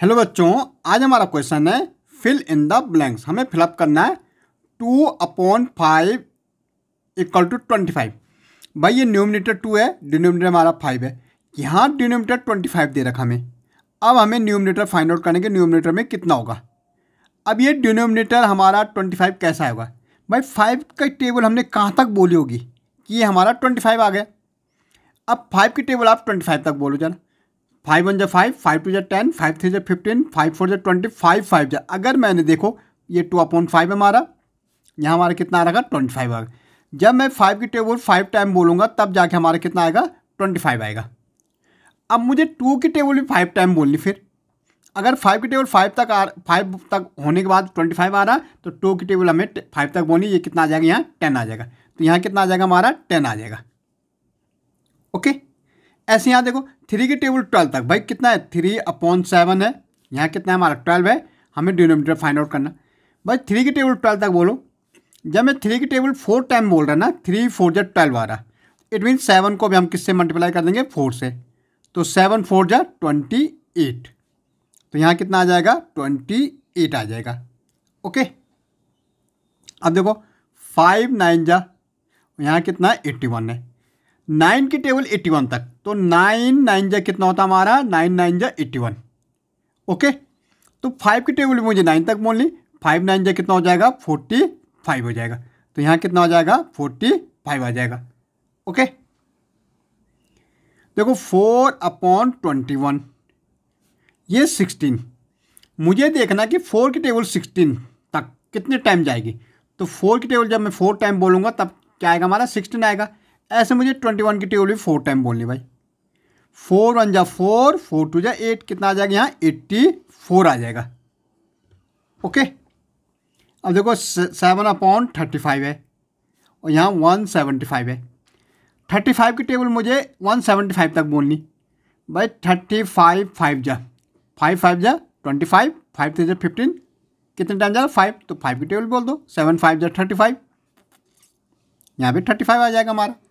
hello बच्चों आज हमारा क्वेश्चन है फिल इन द ब्लैंक्स हमें फिलअप करना है two upon five equal to twenty five भाई ये न्यूमिनेटर टू है डिनोमिनेटर हमारा फाइव है यहाँ डिनोमिनेटर ट्वेंटी फाइव दे रखा हमें अब हमें न्यूमिनेटर फाइंड आउट करने के न्यूमिनेटर में कितना होगा अब ये डिनोमिनेटर हमारा ट्वेंटी फाइव कैसा होगा भाई फाइव का टेबल हमने कहाँ तक बोली होगी कि ये हमारा ट्वेंटी फाइव आ गया अब फाइव की टेबल आप ट्वेंटी फाइव तक बोलो जाना फाइव वन जै फाइव फाइव टू जै टेन फाइव थ्री जै फिफ्टीन फाइव फोर जै ट्वेंटी फाइव फाइव जै अगर मैंने देखो ये टू अपॉइंट फाइव हमारा यहाँ हमारा कितना आ रहा ट्वेंटी फाइव आएगा जब मैं फाइव की टेबल फाइव टाइम बोलूँगा तब जाके हमारा कितना आएगा ट्वेंटी फाइव आएगा अब मुझे टू की टेबल भी फाइव टाइम बोलनी फिर अगर फाइव की टेबल फाइव तक आ फाइव तक होने के बाद ट्वेंटी फाइव आ रहा तो टू की टेबल हमें फाइव तक बोलनी ये कितना आ जाएगा यहाँ टेन आ जाएगा तो यहाँ कितना आ जाएगा हमारा टेन आ जाएगा ओके ऐसे यहाँ देखो थ्री की टेबल ट्वेल्व तक भाई कितना है थ्री अपॉन सेवन है यहाँ कितना है हमारा ट्वेल्व है हमें डिनोमीटर फाइंड आउट करना भाई थ्री की टेबल ट्वेल्व तक बोलो जब मैं थ्री की टेबल फोर टाइम बोल रहा ना थ्री फोर जै ट्वेल्व आ रहा इट मीन सेवन को भी हम किससे मल्टीप्लाई कर देंगे फोर से तो सेवन फोर जै ट्वेंटी एट तो यहाँ कितना आ जाएगा ट्वेंटी एट आ जाएगा ओके अब देखो फाइव नाइन जा यहाँ कितना एट्टी वन है नाइन की टेबल एट्टी वन तक तो नाइन नाइन जा कितना होता हमारा नाइन नाइन जा एट्टी वन ओके तो फाइव की टेबल मुझे नाइन तक बोलनी ली फाइव नाइन जा कितना हो जाएगा फोर्टी फाइव हो जाएगा तो यहाँ कितना हो जाएगा फोर्टी फाइव आ जाएगा ओके देखो फोर अपॉन ट्वेंटी वन ये सिक्सटीन मुझे देखना कि फोर की टेबल सिक्सटीन तक कितने टाइम जाएगी तो फोर की टेबल जब मैं फोर टाइम बोलूँगा तब क्या आएगा हमारा सिक्सटीन आएगा ऐसे मुझे ट्वेंटी वन की टेबल भी फोर टाइम बोलनी भाई फोर वन जा फोर फोर टू जा एट कितना आ जाएगा यहाँ एट्टी फोर आ जाएगा ओके अब देखो सेवन अपॉन थर्टी फाइव है और यहाँ वन सेवेंटी फाइव है थर्टी फाइव की टेबल मुझे वन सेवेंटी फाइव तक बोलनी भाई थर्टी फाइव फाइव जा फाइव फाइव जा ट्वेंटी फाइव फाइव थ्री जा फिफ्टीन कितने टाइम जा रहा फाइव तो फाइव की टेबल बोल दो सेवन फाइव जा थर्टी फाइव यहाँ भी थर्टी फाइव आ जाएगा हमारा